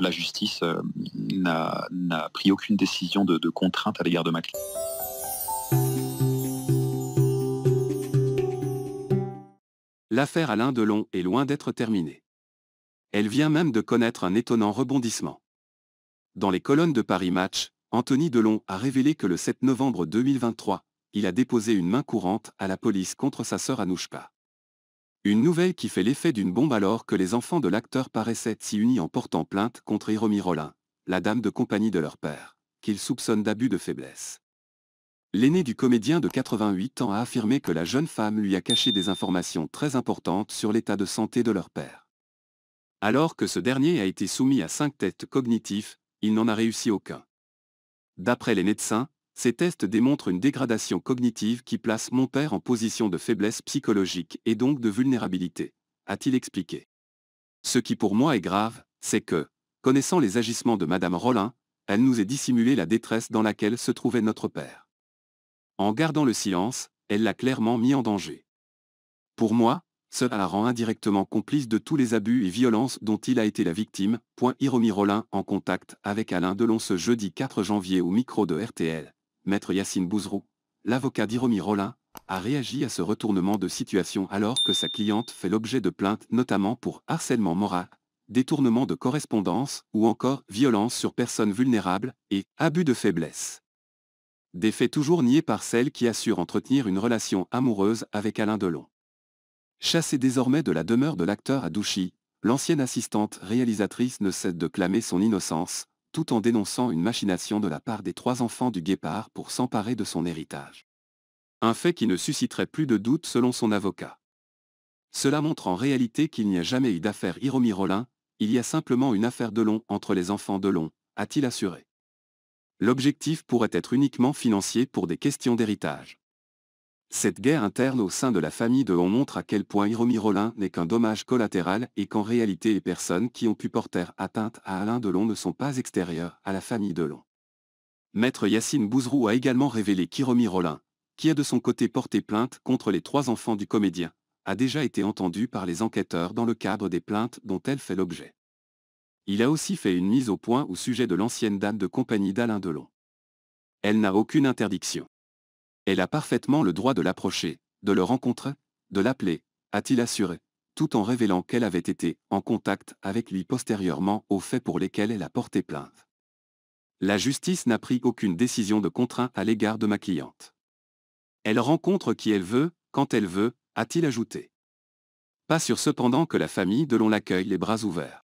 La justice euh, n'a pris aucune décision de, contrainte à l'égard de Mac. L'affaire Alain Delon est loin d'être terminée. Elle vient même de connaître un étonnant rebondissement. Dans les colonnes de Paris Match, Anthony Delon a révélé que le 7 novembre 2023, il a déposé une main courante à la police contre sa sœur Anouchka. Une nouvelle qui fait l'effet d'une bombe alors que les enfants de l'acteur paraissaient si unis en portant plainte contre Hiromi Rollin, la dame de compagnie de leur père, qu'ils soupçonnent d'abus de faiblesse. L'aîné du comédien de 88 ans a affirmé que la jeune femme lui a caché des informations très importantes sur l'état de santé de leur père. Alors que ce dernier a été soumis à cinq tests cognitifs, il n'en a réussi aucun. D'après les médecins, ces tests démontrent une dégradation cognitive qui place mon père en position de faiblesse psychologique et donc de vulnérabilité, a-t-il expliqué. Ce qui pour moi est grave, c'est que, connaissant les agissements de Madame Rollin, elle nous ait dissimulé la détresse dans laquelle se trouvait notre père. En gardant le silence, elle l'a clairement mis en danger. Pour moi, cela la rend indirectement complice de tous les abus et violences dont il a été la victime. Point Hiromi Rollin en contact avec Alain Delon ce jeudi 4 janvier au micro de RTL. Maître Yacine Bouzrou, l'avocat d'Iromi Rollin, a réagi à ce retournement de situation alors que sa cliente fait l'objet de plaintes notamment pour harcèlement moral, détournement de correspondance ou encore violence sur personnes vulnérables et abus de faiblesse. Des faits toujours niés par celle qui assure entretenir une relation amoureuse avec Alain Delon. Chassée désormais de la demeure de l'acteur à Douchy, l'ancienne assistante réalisatrice ne cesse de clamer son innocence, tout en dénonçant une machination de la part des trois enfants du guépard pour s'emparer de son héritage. Un fait qui ne susciterait plus de doute selon son avocat. Cela montre en réalité qu'il n'y a jamais eu d'affaire Rollin, il y a simplement une affaire de long entre les enfants de long, a-t-il assuré. L'objectif pourrait être uniquement financier pour des questions d'héritage. Cette guerre interne au sein de la famille de Lon montre à quel point Hiromi Rollin n'est qu'un dommage collatéral et qu'en réalité les personnes qui ont pu porter atteinte à Alain Delon ne sont pas extérieures à la famille Delon. Maître Yacine Bouzrou a également révélé Rollin, qui a de son côté porté plainte contre les trois enfants du comédien, a déjà été entendu par les enquêteurs dans le cadre des plaintes dont elle fait l'objet. Il a aussi fait une mise au point au sujet de l'ancienne dame de compagnie d'Alain Delon. Elle n'a aucune interdiction. Elle a parfaitement le droit de l'approcher, de le rencontrer, de l'appeler, a-t-il assuré, tout en révélant qu'elle avait été en contact avec lui postérieurement aux faits pour lesquels elle a porté plainte. La justice n'a pris aucune décision de contraint à l'égard de ma cliente. Elle rencontre qui elle veut, quand elle veut, a-t-il ajouté. Pas sûr cependant que la famille de l'on l'accueille les bras ouverts.